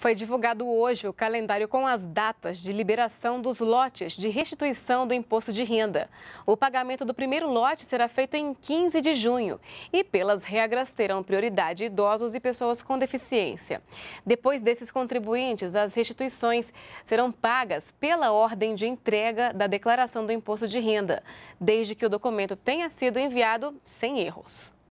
Foi divulgado hoje o calendário com as datas de liberação dos lotes de restituição do imposto de renda. O pagamento do primeiro lote será feito em 15 de junho e, pelas regras, terão prioridade idosos e pessoas com deficiência. Depois desses contribuintes, as restituições serão pagas pela ordem de entrega da declaração do imposto de renda, desde que o documento tenha sido enviado sem erros.